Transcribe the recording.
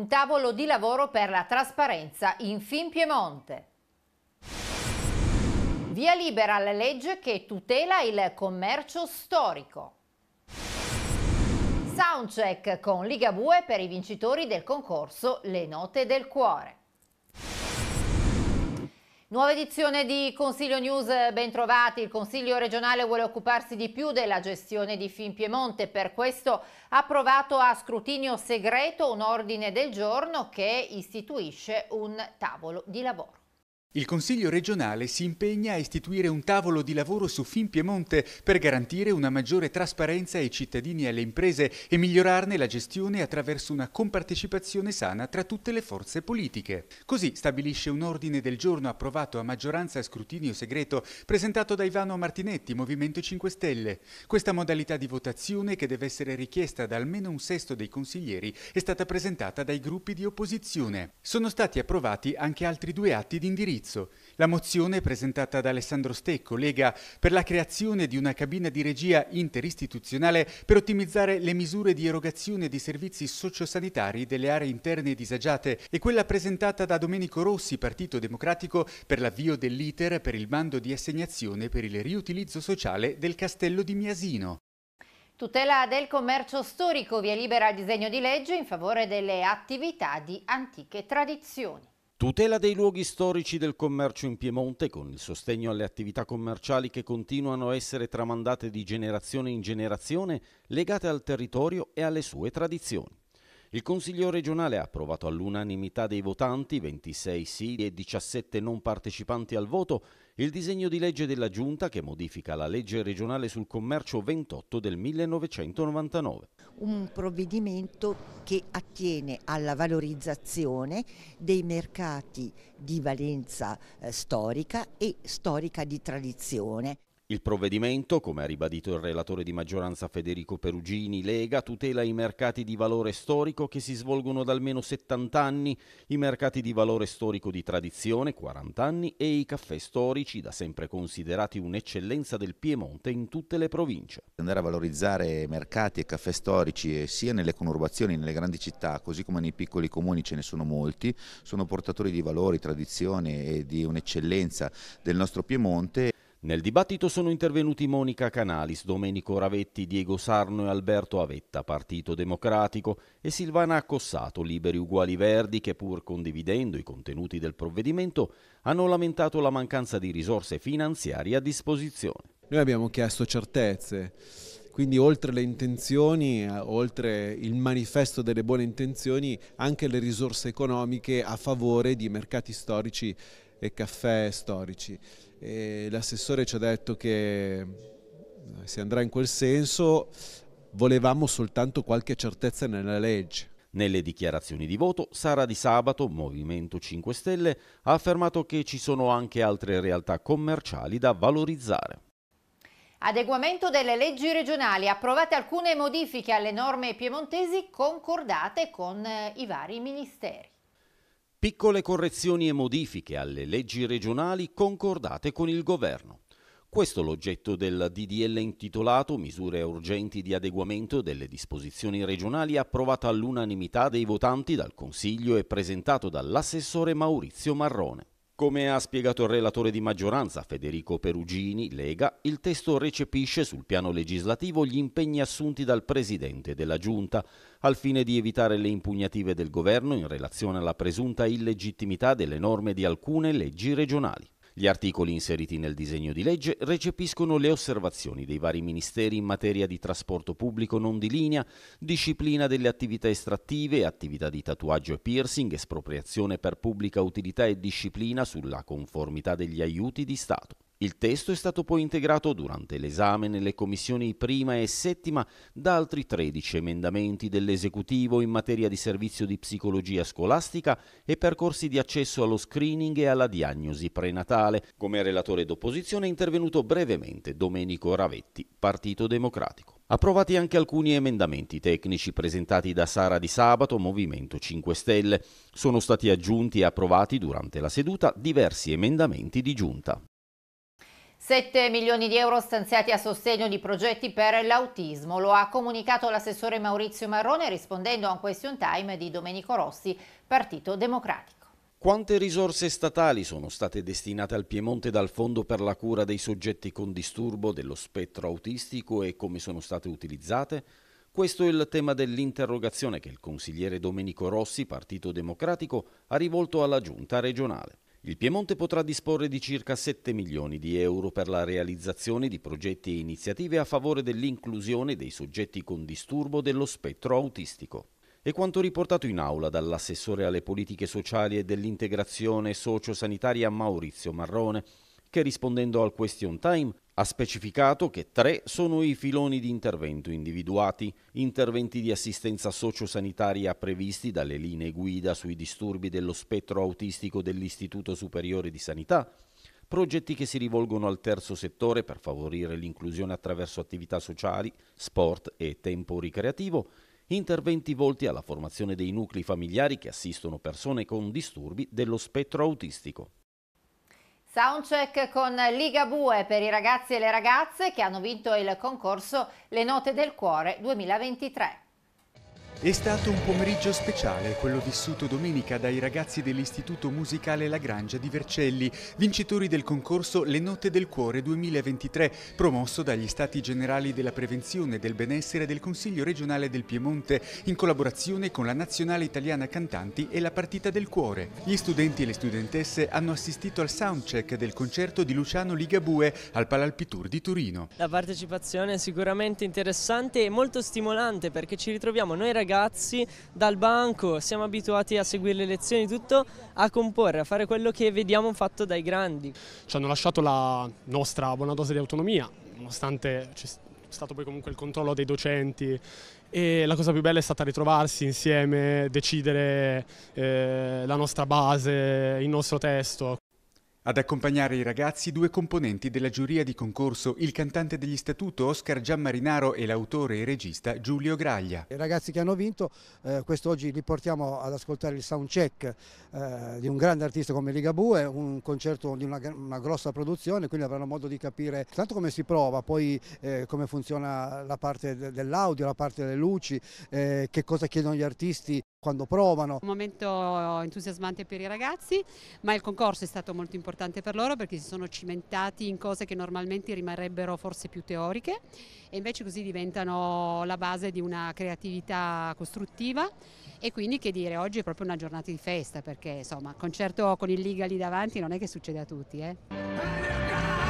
un tavolo di lavoro per la trasparenza in Finpiemonte. Via libera la legge che tutela il commercio storico. Soundcheck con Ligabue per i vincitori del concorso Le Note del Cuore. Nuova edizione di Consiglio News, bentrovati. Il Consiglio regionale vuole occuparsi di più della gestione di Finpiemonte, per questo ha approvato a scrutinio segreto un ordine del giorno che istituisce un tavolo di lavoro. Il Consiglio regionale si impegna a istituire un tavolo di lavoro su Finpiemonte per garantire una maggiore trasparenza ai cittadini e alle imprese e migliorarne la gestione attraverso una compartecipazione sana tra tutte le forze politiche. Così stabilisce un ordine del giorno approvato a maggioranza a scrutinio segreto presentato da Ivano Martinetti, Movimento 5 Stelle. Questa modalità di votazione, che deve essere richiesta da almeno un sesto dei consiglieri, è stata presentata dai gruppi di opposizione. Sono stati approvati anche altri due atti di indirizzo indirizzo. La mozione presentata da Alessandro Stecco, Lega, per la creazione di una cabina di regia interistituzionale per ottimizzare le misure di erogazione di servizi sociosanitari delle aree interne disagiate e quella presentata da Domenico Rossi, Partito Democratico, per l'avvio dell'iter per il bando di assegnazione per il riutilizzo sociale del castello di Miasino. Tutela del commercio storico, via libera al disegno di legge in favore delle attività di antiche tradizioni. Tutela dei luoghi storici del commercio in Piemonte con il sostegno alle attività commerciali che continuano a essere tramandate di generazione in generazione legate al territorio e alle sue tradizioni. Il Consiglio regionale ha approvato all'unanimità dei votanti, 26 sì e 17 non partecipanti al voto, il disegno di legge della Giunta che modifica la legge regionale sul commercio 28 del 1999 un provvedimento che attiene alla valorizzazione dei mercati di valenza eh, storica e storica di tradizione. Il provvedimento, come ha ribadito il relatore di maggioranza Federico Perugini, Lega, tutela i mercati di valore storico che si svolgono da almeno 70 anni, i mercati di valore storico di tradizione 40 anni e i caffè storici, da sempre considerati un'eccellenza del Piemonte in tutte le province. Andare a valorizzare mercati e caffè storici eh, sia nelle conurbazioni, nelle grandi città, così come nei piccoli comuni ce ne sono molti, sono portatori di valori, tradizione e di un'eccellenza del nostro Piemonte. Nel dibattito sono intervenuti Monica Canalis, Domenico Ravetti, Diego Sarno e Alberto Avetta, Partito Democratico, e Silvana Accossato, Liberi Uguali Verdi, che pur condividendo i contenuti del provvedimento hanno lamentato la mancanza di risorse finanziarie a disposizione. Noi abbiamo chiesto certezze, quindi oltre le intenzioni, eh, oltre il manifesto delle buone intenzioni, anche le risorse economiche a favore di mercati storici e caffè storici. l'assessore ci ha detto che eh, si andrà in quel senso, volevamo soltanto qualche certezza nella legge. Nelle dichiarazioni di voto, Sara di Sabato, Movimento 5 Stelle, ha affermato che ci sono anche altre realtà commerciali da valorizzare. Adeguamento delle leggi regionali, approvate alcune modifiche alle norme piemontesi concordate con eh, i vari ministeri. Piccole correzioni e modifiche alle leggi regionali concordate con il governo. Questo è l'oggetto del DDL intitolato Misure urgenti di adeguamento delle disposizioni regionali approvato all'unanimità dei votanti dal Consiglio e presentato dall'assessore Maurizio Marrone. Come ha spiegato il relatore di maggioranza Federico Perugini, Lega, il testo recepisce sul piano legislativo gli impegni assunti dal Presidente della Giunta al fine di evitare le impugnative del Governo in relazione alla presunta illegittimità delle norme di alcune leggi regionali. Gli articoli inseriti nel disegno di legge recepiscono le osservazioni dei vari ministeri in materia di trasporto pubblico non di linea, disciplina delle attività estrattive, attività di tatuaggio e piercing, espropriazione per pubblica utilità e disciplina sulla conformità degli aiuti di Stato. Il testo è stato poi integrato durante l'esame nelle commissioni prima e settima da altri 13 emendamenti dell'esecutivo in materia di servizio di psicologia scolastica e percorsi di accesso allo screening e alla diagnosi prenatale. Come relatore d'opposizione è intervenuto brevemente Domenico Ravetti, Partito Democratico. Approvati anche alcuni emendamenti tecnici presentati da Sara Di Sabato, Movimento 5 Stelle. Sono stati aggiunti e approvati durante la seduta diversi emendamenti di giunta. 7 milioni di euro stanziati a sostegno di progetti per l'autismo, lo ha comunicato l'assessore Maurizio Marrone rispondendo a un question time di Domenico Rossi, Partito Democratico. Quante risorse statali sono state destinate al Piemonte dal Fondo per la cura dei soggetti con disturbo dello spettro autistico e come sono state utilizzate? Questo è il tema dell'interrogazione che il consigliere Domenico Rossi, Partito Democratico, ha rivolto alla Giunta regionale. Il Piemonte potrà disporre di circa 7 milioni di euro per la realizzazione di progetti e iniziative a favore dell'inclusione dei soggetti con disturbo dello spettro autistico. E quanto riportato in aula dall'assessore alle politiche sociali e dell'integrazione sociosanitaria Maurizio Marrone, che rispondendo al question time ha specificato che tre sono i filoni di intervento individuati, interventi di assistenza sociosanitaria previsti dalle linee guida sui disturbi dello spettro autistico dell'Istituto Superiore di Sanità, progetti che si rivolgono al terzo settore per favorire l'inclusione attraverso attività sociali, sport e tempo ricreativo, interventi volti alla formazione dei nuclei familiari che assistono persone con disturbi dello spettro autistico. Soundcheck con Liga Bue per i ragazzi e le ragazze che hanno vinto il concorso Le Note del Cuore 2023. È stato un pomeriggio speciale quello vissuto domenica dai ragazzi dell'Istituto Musicale La Grangia di Vercelli, vincitori del concorso Le Note del Cuore 2023, promosso dagli Stati Generali della Prevenzione e del Benessere del Consiglio regionale del Piemonte, in collaborazione con la Nazionale Italiana Cantanti e la Partita del Cuore. Gli studenti e le studentesse hanno assistito al soundcheck del concerto di Luciano Ligabue al Palalpitour di Torino. La partecipazione è sicuramente interessante e molto stimolante perché ci ritroviamo noi ragazzi ragazzi dal banco, siamo abituati a seguire le lezioni, tutto, a comporre, a fare quello che vediamo fatto dai grandi. Ci hanno lasciato la nostra buona dose di autonomia, nonostante ci sia stato poi comunque il controllo dei docenti e la cosa più bella è stata ritrovarsi insieme, decidere eh, la nostra base, il nostro testo. Ad accompagnare i ragazzi due componenti della giuria di concorso, il cantante degli statuto Oscar Gianmarinaro e l'autore e regista Giulio Graglia. I ragazzi che hanno vinto, eh, quest'oggi li portiamo ad ascoltare il soundcheck eh, di un grande artista come Ligabue, un concerto di una, una, grossa produzione, quindi avranno modo di capire tanto come si prova, poi eh, come funziona la parte dell'audio, la parte delle luci, eh, che cosa chiedono gli artisti quando provano. Un momento entusiasmante per i ragazzi, ma il concorso è stato molto importante per loro perché si sono cimentati in cose che normalmente rimarrebbero forse più teoriche e invece così diventano la base di una creatività costruttiva e quindi che dire oggi è proprio una giornata di festa perché insomma concerto con il Liga lì davanti non è che succede a tutti. Eh.